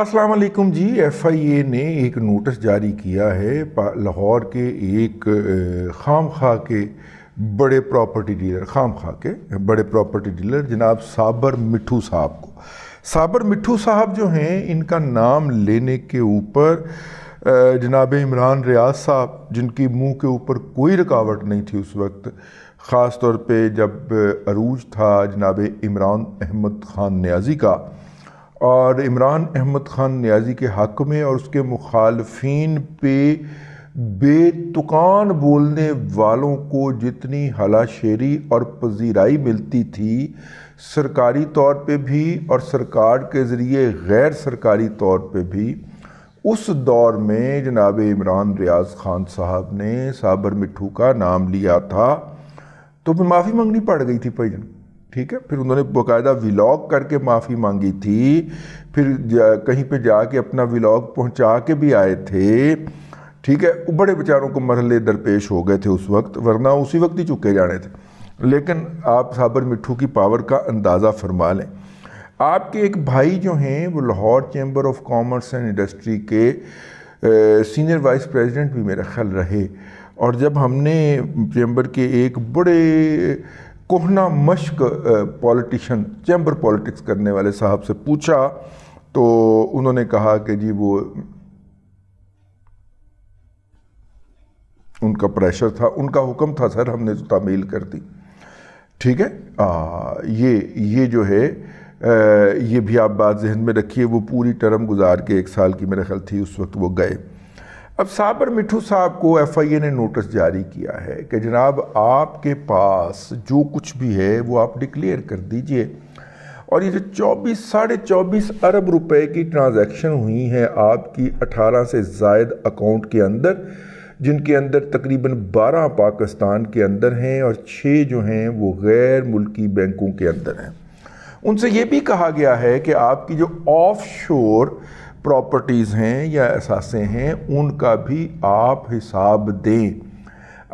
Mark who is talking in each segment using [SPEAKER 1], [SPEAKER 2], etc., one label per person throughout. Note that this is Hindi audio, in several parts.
[SPEAKER 1] असलकुम जी एफआईए ने एक नोटिस जारी किया है लाहौर के एक खाम खा के बड़े प्रॉपर्टी डीलर खाम खा के बड़े प्रॉपर्टी डीलर जनाब साबर मिठू साहब को साबर मिठू साहब जो हैं इनका नाम लेने के ऊपर जनाब इमरान रियाज साहब जिनकी मुंह के ऊपर कोई रुकावट नहीं थी उस वक्त ख़ास तौर पे जब अरूज था जनाब इमरान अहमद ख़ान न्याजी का और इमरान अहमद ख़ान न्याजी के हक में और उसके मुखालफन पे बेतुकान बोलने वालों को जितनी हलाशेरी और पजीराई मिलती थी सरकारी तौर पे भी और सरकार के ज़रिए गैर सरकारी तौर पे भी उस दौर में जनाब इमरान रियाज ख़ान साहब ने साबर मिठू का नाम लिया था तो माफ़ी मांगनी पड़ गई थी भाई जान ठीक है फिर उन्होंने बाकायदा विलॉग करके माफ़ी मांगी थी फिर कहीं पे जाके अपना विलॉग पहुंचा के भी आए थे ठीक है बड़े बेचारों को मरहल दरपेश हो गए थे उस वक्त वरना उसी वक्त ही चुके जाने थे लेकिन आप साबर मिठू की पावर का अंदाज़ा फरमा लें आपके एक भाई जो हैं वो Lahore chamber of commerce and industry के सीनियर वाइस प्रेसिडेंट भी मेरा ख्याल रहे और जब हमने चैम्बर के एक बड़े कोहना मश्क पॉलिटिशन चैम्बर पॉलिटिक्स करने वाले साहब से पूछा तो उन्होंने कहा कि जी वो उनका प्रेशर था उनका हुक्म था सर हमने तो तामील कर दी ठीक है आ, ये ये जो है आ, ये भी आप बात जहन में रखिए वो पूरी टर्म गुजार के एक साल की मेरे ख्याल थी उस वक्त वो गए अब साबर मिठू साहब को एफआईए ने नोटिस जारी किया है कि जनाब आपके पास जो कुछ भी है वो आप डिक्लेयर कर दीजिए और ये जो चौबीस साढ़े चौबीस अरब रुपए की ट्रांजैक्शन हुई है आपकी 18 से जायद अकाउंट के अंदर जिनके अंदर तकरीबन 12 पाकिस्तान के अंदर हैं और 6 जो हैं वो गैर मुल्की बैंकों के अंदर हैं उनसे ये भी कहा गया है कि आपकी जो ऑफ शोर प्रॉपर्टीज़ हैं या असासें हैं उनका भी आप हिसाब दें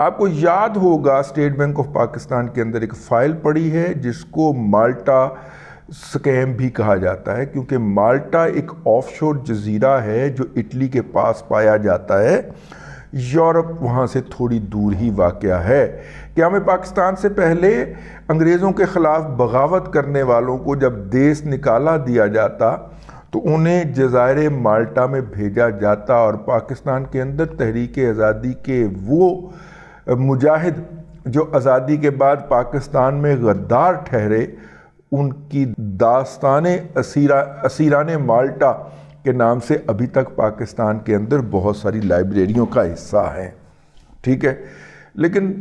[SPEAKER 1] आपको याद होगा स्टेट बैंक ऑफ पाकिस्तान के अंदर एक फ़ाइल पड़ी है जिसको माल्टा स्कैम भी कहा जाता है क्योंकि माल्टा एक ऑफशोर जजीरा है जो इटली के पास पाया जाता है यूरोप वहाँ से थोड़ी दूर ही वाक़ है क्या मैं पाकिस्तान से पहले अंग्रेज़ों के ख़िलाफ़ बगावत करने वालों को जब देश निकाला दिया जाता तो उन्हें जजायर माल्टा में भेजा जाता और पाकिस्तान के अंदर तहरीक आज़ादी के वो मुजाहिद जो आज़ादी के बाद पाकिस्तान में गद्दार ठहरे उनकी दास्तान असीरा असीरान माल्टा के नाम से अभी तक पाकिस्तान के अंदर बहुत सारी लाइब्रेरियों का हिस्सा है ठीक है लेकिन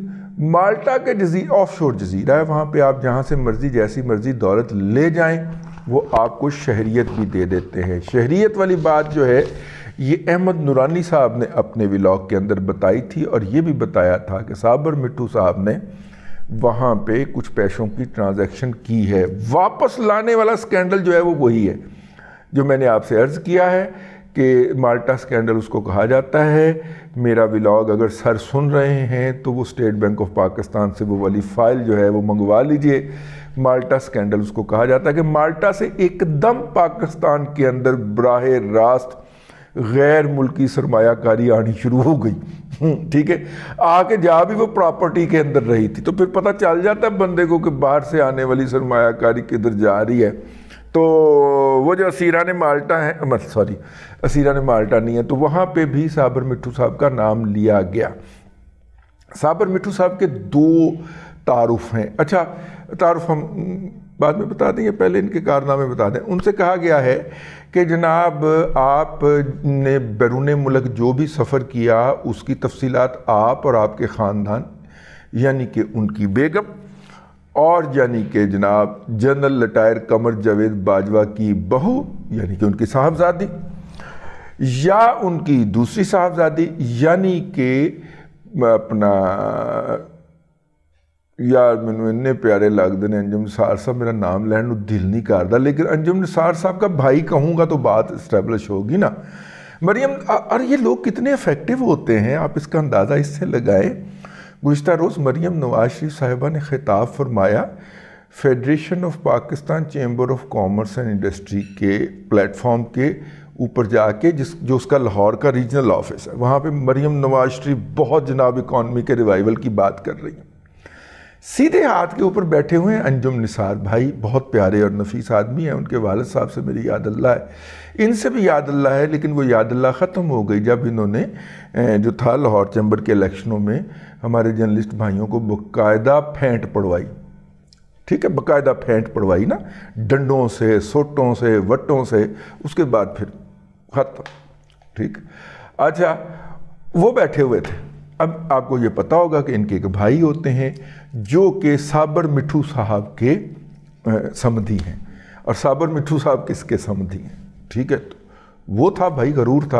[SPEAKER 1] माल्टा के जजी ऑफ शोर जजीरा है वहाँ पर आप जहाँ से मर्ज़ी जैसी मर्ज़ी दौलत ले जाएँ वो आपको शहरीत भी दे देते हैं शहरीत वाली बात जो है ये अहमद नूरानी साहब ने अपने व्लाग के अंदर बताई थी और ये भी बताया था कि साबर मिट्टू साहब ने वहाँ पे कुछ पैसों की ट्रांजैक्शन की है वापस लाने वाला स्कैंडल जो है वो वही है जो मैंने आपसे अर्ज़ किया है कि माल्टा स्कैंडल उसको कहा जाता है मेरा व्लाग अगर सर सुन रहे हैं तो वो स्टेट बैंक ऑफ पाकिस्तान से वो वाली फ़ाइल जो है वो मंगवा लीजिए माल्टा स्कैंडल उसको कहा जाता है कि माल्टा से एकदम पाकिस्तान के अंदर बरह रास्त गैर मुल्की सरमाकारी आनी शुरू हो गई हम्म, ठीक है आके जहाँ भी वो प्रॉपर्टी के अंदर रही थी तो फिर पता चल जाता है बंदे को कि बाहर से आने वाली सरमाकारी किधर जा रही है तो वो जो असीरा ने माल्टा है सॉरी असीरा ने माल्टा नहीं है तो वहाँ पे भी साबर मिठू साहब का नाम लिया गया साबर मिठू साहब के दो तारुफ हैं अच्छा तारफ़ हम बाद में बता देंगे पहले इनके कारनामे बता दें उनसे कहा गया है कि जनाब आप ने बैरून मुल्क जो भी सफ़र किया उसकी तफसी आप और आपके ख़ानदान यानी कि उनकी बेगम और यानी कि जनाब जनरल लटायर कमर जावेद बाजवा की बहू यानी कि उनकी साहबजादी या उनकी दूसरी साहबजादी यानी कि अपना यार मैं इन्ने प्यारे लगते हैं अंजुम निसार साहब मेरा नाम लैन दिल नहीं करता लेकिन अंजुम निसार साहब का भाई कहूँगा तो बात इस्टेब्लिश होगी ना मरियम और ये लोग कितने इफेक्टिव होते हैं आप इसका अंदाज़ा इससे लगाए गुजत रोज़ मरियम नवाज शरीफ साहिबा ने खिताब फरमाया federation of Pakistan chamber of commerce and industry के प्लेटफॉर्म के ऊपर जाके जिस जो उसका लाहौर का रीजनल ऑफिस है वहाँ पे मरियम नवाज शरीफ बहुत जनाब इकॉनमी के रिवाइवल की बात कर रही हैं सीधे हाथ के ऊपर बैठे हुए हैं अंजुम निसार भाई बहुत प्यारे और नफीस आदमी हैं उनके वालद साहब से मेरी याद अल्लाह है इनसे भी याद अल्लाह है लेकिन वो याद अल्लाह ख़त्म हो गई जब इन्होंने जो था लाहौर चैम्बर के इलेक्शनों में हमारे जर्नलिस्ट भाइयों को बाकायदा फेंट पड़वाई ठीक है बाकायदा फेंट पड़वाई ना डंडों से सोटों से वटों से उसके बाद फिर ख़त्म ठीक अच्छा वो बैठे हुए थे अब आपको ये पता होगा कि इनके एक भाई होते हैं जो कि साबर मिठू साहब के समधि हैं और साबर मिठू साहब किसके समधि हैं ठीक है तो वो था भाई गरूर था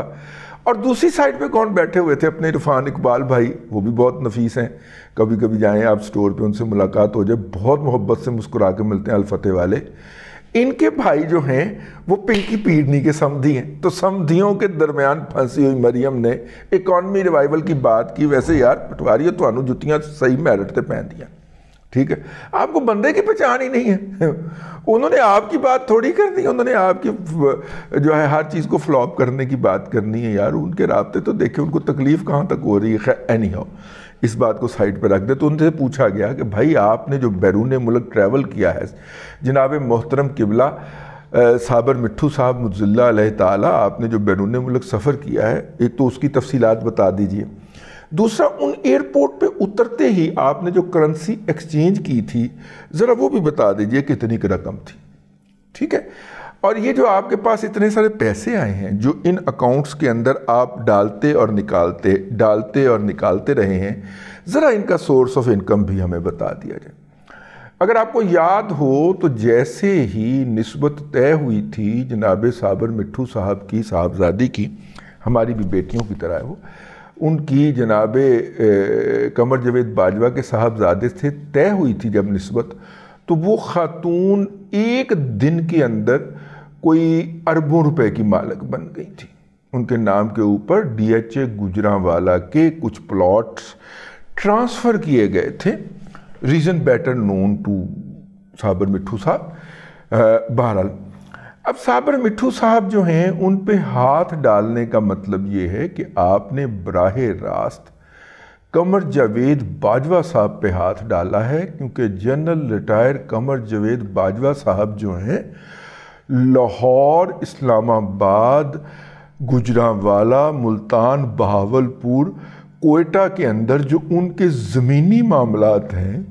[SPEAKER 1] और दूसरी साइड पे कौन बैठे हुए थे अपने इरफान इकबाल भाई वो भी बहुत नफीस हैं कभी कभी जाएं आप स्टोर पे उनसे मुलाकात हो जाए बहुत मोहब्बत से मुस्कुरा के मिलते हैं अलफतेह वाले इनके भाई जो हैं वो पिंकी पीरनी के समधी हैं तो समधियों के दरमियान फंसी हुई मरियम ने इकॉनमी रिवाइवल की बात की वैसे यार पटवारी थानू जुतियाँ सही मैरिट से दिया ठीक है आपको बंदे की पहचान ही नहीं है उन्होंने आपकी बात थोड़ी कर दी उन्होंने आपकी जो है हर चीज़ को फ्लॉप करने की बात करनी है यार उनके रबते तो देखे उनको तकलीफ़ कहाँ तक हो रही है एनी हो इस बात को साइड पर रख दे तो उनसे पूछा गया कि भाई आपने जो बैरून मुल्क ट्रैवल किया है जनाब मोहतरम किबला साबर मिट्ठू साहब मुजल्ला ताला आपने जो बैरून मुल्क सफ़र किया है एक तो उसकी तफसीलात बता दीजिए दूसरा उन एयरपोर्ट पे उतरते ही आपने जो करेंसी एक्सचेंज की थी ज़रा वो भी बता दीजिए कितनी की रकम थी ठीक है और ये जो आपके पास इतने सारे पैसे आए हैं जो इन अकाउंट्स के अंदर आप डालते और निकालते डालते और निकालते रहे हैं ज़रा इनका सोर्स ऑफ इनकम भी हमें बता दिया जाए अगर आपको याद हो तो जैसे ही नस्बत तय हुई थी जनाब साबर मिठू साहब की साहबजादी की हमारी भी बेटियों की तरह है वो उनकी जनाब कमर जवेद बाजवा के साहबजादे से तय हुई थी जब नस्बत तो वो ख़ातून एक दिन के अंदर कोई अरबों रुपए की मालक बन गई थी उनके नाम के ऊपर डीएचए गुजरावाला के कुछ प्लॉट्स ट्रांसफ़र किए गए थे रीज़न बेटर नोन टू साबर मिठू साहब बहरहाल अब साबर मिठू साहब जो हैं उन पे हाथ डालने का मतलब ये है कि आपने बराह रास्त कमर जावेद बाजवा साहब पे हाथ डाला है क्योंकि जनरल रिटायर कमर जावेद बाजवा साहब जो हैं लाहौर इस्लामाबाद गुजरावाला मुल्तान बहावलपुर कोयटा के अंदर जो उनके ज़मीनी मामला हैं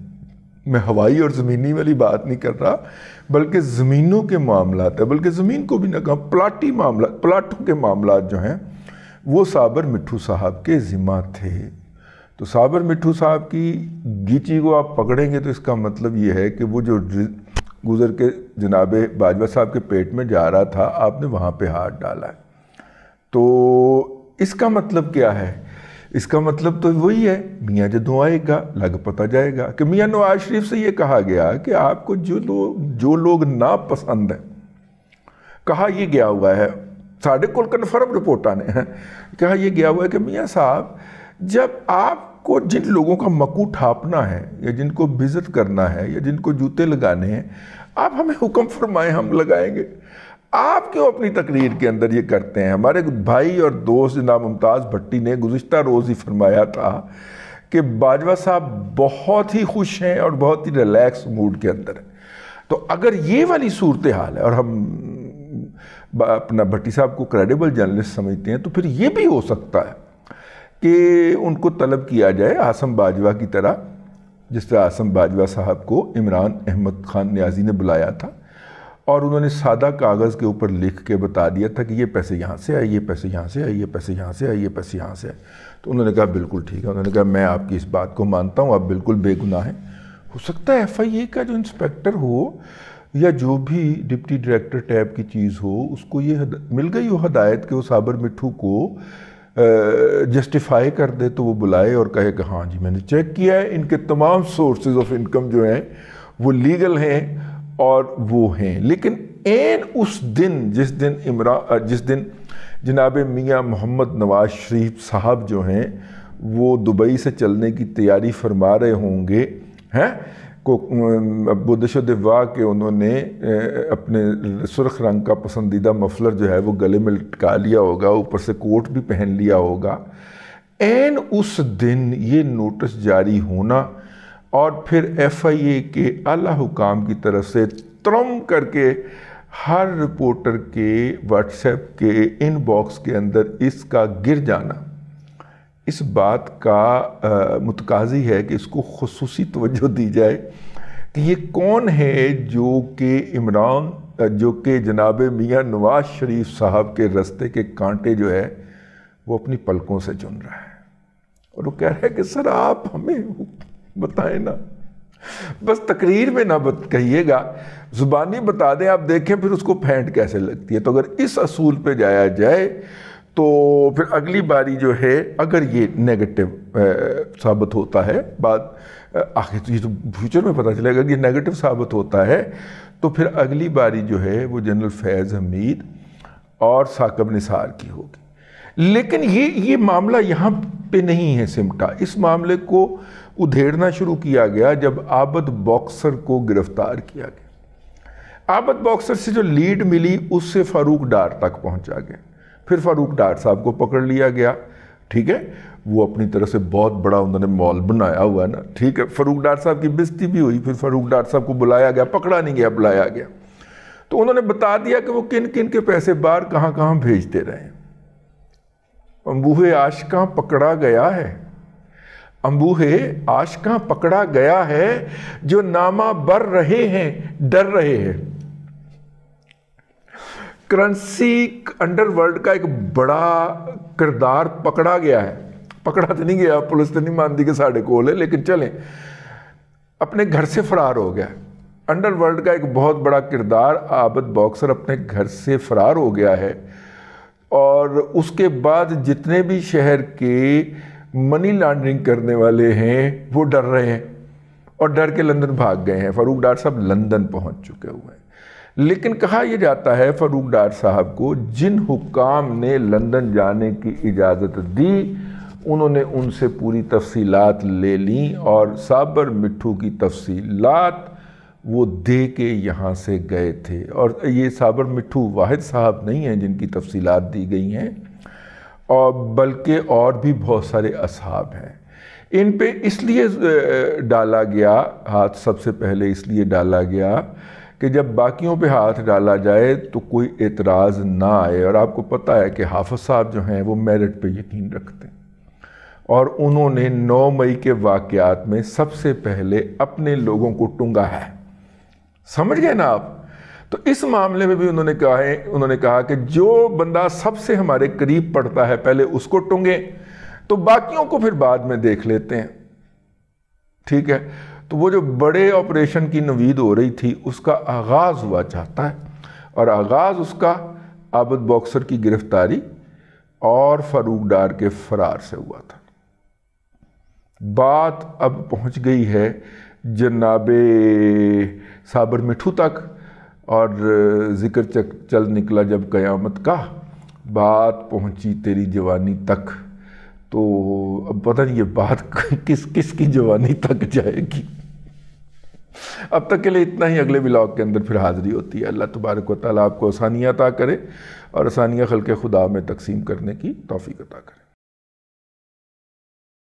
[SPEAKER 1] मैं हवाई और ज़मीनी वाली बात नहीं कर रहा बल्कि ज़मीनों के मामला है बल्कि ज़मीन को भी ना कहा प्लाटी मामला प्लाटों के मामला जो हैं वो साबर मिठू साहब के ज़िम्मा थे तो साबर मिठू साहब की गीची को आप पकड़ेंगे तो इसका मतलब ये है कि वो जो गुज़र के जनाब बाजवा साहब के पेट में जा रहा था आपने वहाँ पे हाथ डाला है तो इसका मतलब क्या है इसका मतलब तो वही है मियाँ जो आएगा लग पता जाएगा कि मियाँ नवाज शरीफ से ये कहा गया कि आपको जो लोग जो लोग नापसंद हैं कहा ये गया हुआ है साढ़े को कन्फर्म रिपोर्टा ने कहा यह गया हुआ है कि मियाँ साहब जब आप आपको जिन लोगों का मकू ठापना है या जिनको बिजत करना है या जिनको जूते लगाने हैं आप हमें हुक्म फरमाएं हम लगाएंगे आप क्यों अपनी तकरीर के अंदर ये करते हैं हमारे भाई और दोस्त जनाब मुमताज़ भट्टी ने गुज्त रोज़ ही फरमाया था कि बाजवा साहब बहुत ही खुश हैं और बहुत ही रिलैक्स मूड के अंदर हैं तो अगर ये वाली सूरत हाल है और हम अपना भट्टी साहब को क्रेडिबल जर्नलिस्ट समझते हैं तो फिर ये भी हो सकता है कि उनको तलब किया जाए आसम बाजवा की तरह जिस तरह आसम बाजवा साहब को इमरान अहमद खान न्याजी ने बुलाया था और उन्होंने सादा कागज़ के ऊपर लिख के बता दिया था कि ये पैसे यहाँ से आए ये पैसे यहाँ से आए ये पैसे यहाँ से आए ये पैसे यहाँ से आए तो उन्होंने कहा बिल्कुल ठीक है उन्होंने कहा मैं आपकी इस बात को मानता हूँ आप बिल्कुल बेगुनाह हैं हो सकता है एफ का जो इंस्पेक्टर हो या जो भी डिप्टी डायरेक्टर टैब की चीज़ हो उसको ये मिल गई हो हदायत कि वो साबर मिठू को जस्टिफाई कर दे तो वो बुलाए और कहे कि हाँ जी मैंने चेक किया है इनके तमाम सोर्सेज ऑफ इनकम जो हैं वो लीगल हैं और वो हैं लेकिन एन उस दिन जिस दिन इमरान जिस दिन जनाब मियाँ मोहम्मद नवाज शरीफ साहब जो हैं वो दुबई से चलने की तैयारी फरमा रहे होंगे हैं को बुद्ध दिवा के उन्होंने अपने सुर्ख रंग का पसंदीदा मफलर जो है वो गले में लटका लिया होगा ऊपर से कोट भी पहन लिया होगा एन उस दिन ये नोटिस जारी होना और फिर एफ आई ए के अला हुकाम की तरफ से त्रम करके हर रिपोर्टर के व्हाट्सएप के इनबॉक्स के अंदर इसका गिर जाना इस बात का मतकाजी है कि इसको खसूस तवज्जो दी जाए कि ये कौन है जो कि इमरान जो कि जनाब मियाँ नवाज शरीफ साहब के रस्ते के कांटे जो है वो अपनी पलकों से चुन रहा है और वो कह रहा है कि सर आप हमें बताएं ना बस तकरीर में ना बत कहिएगा ज़ुबानी बता दें आप देखें फिर उसको फेंट कैसे लगती है तो अगर इस असूल पे जाया जाए तो फिर अगली बारी जो है अगर ये नेगेटिव साबित होता है बाद आखिर तो ये तो फ्यूचर में पता चलेगा अगर ये नेगेटिव साबित होता है तो फिर अगली बारी जो है वो जनरल फैज़ हमीद और साकब निसार की होगी लेकिन ये ये मामला यहाँ पे नहीं है सिमटा इस मामले को उधेड़ना शुरू किया गया जब आबद बॉक्सर को गिरफ्तार किया गया आबद बॉक्सर से जो लीड मिली उससे फारूक डार तक पहुँचा गया फिर फारूक डार साहब को पकड़ लिया गया ठीक है वो अपनी तरह से बहुत बड़ा उन्होंने मॉल बनाया हुआ है ना ठीक है फारूक डार साहब की बिजती भी हुई फिर फारूक डार साहब को बुलाया गया पकड़ा नहीं गया बुलाया गया तो उन्होंने बता दिया कि वो किन किन के पैसे बार कहाँ कहाँ भेजते रहे अम्बूहे आशका पकड़ा गया है अम्बूहे आशका पकड़ा गया है जो नामा बर रहे हैं डर रहे हैं करंसी अंडरवर्ल्ड का एक बड़ा किरदार पकड़ा गया है पकड़ा तो नहीं गया पुलिस तो नहीं मानती कि साढ़े कोल है लेकिन चलें अपने घर से फरार हो गया अंडरवर्ल्ड का एक बहुत बड़ा किरदार आबद बॉक्सर अपने घर से फरार हो गया है और उसके बाद जितने भी शहर के मनी लॉन्ड्रिंग करने वाले हैं वो डर रहे हैं और डर के लंदन भाग गए हैं फारूक डार साहब लंदन पहुंच चुके हुए हैं लेकिन कहा यह जाता है फ़रूक डार साहब को जिन हुकाम ने लंदन जाने की इजाज़त दी उन्होंने उनसे पूरी तफसीलात ले ली और साबर मिठू की तफसीलात वो दे के यहाँ से गए थे और ये साबर मिट्ठू वाहिद साहब नहीं हैं जिनकी तफसीलात दी गई हैं और बल्कि और भी बहुत सारे असहाब हैं इन पे इसलिए डाला गया हाथ सबसे पहले इसलिए डाला गया कि जब बाकियों पे हाथ डाला जाए तो कोई एतराज़ ना आए और आपको पता है कि हाफज साहब जो हैं वो मेरिट पे यकीन रखते हैं और उन्होंने 9 मई के वाक़ात में सबसे पहले अपने लोगों को टूंगा है समझ गए ना आप तो इस मामले में भी उन्होंने कहा है उन्होंने कहा कि जो बंदा सबसे हमारे करीब पड़ता है पहले उसको टूंगे तो बाकियों को फिर बाद में देख लेते हैं ठीक है तो वो जो बड़े ऑपरेशन की नवीद हो रही थी उसका आगाज़ हुआ चाहता है और आगाज़ उसका आबद बॉक्सर की गिरफ्तारी और फरूक डार के फरार से हुआ था बात अब पहुंच गई है जनाब साबर मिठू तक और ज़िक्र चल निकला जब क़यामत का बात पहुंची तेरी जवानी तक तो अब पता नहीं ये बात किस किस की जवानी तक जाएगी अब तक के लिए इतना ही अगले ब्लॉग के अंदर फिर हाज़िरी होती है अल्लाह तबारक वाली आपको आसानियाँ अता करे और आसानियाँ खल के खुदा में तकसीम करने की तोफ़ी अता करे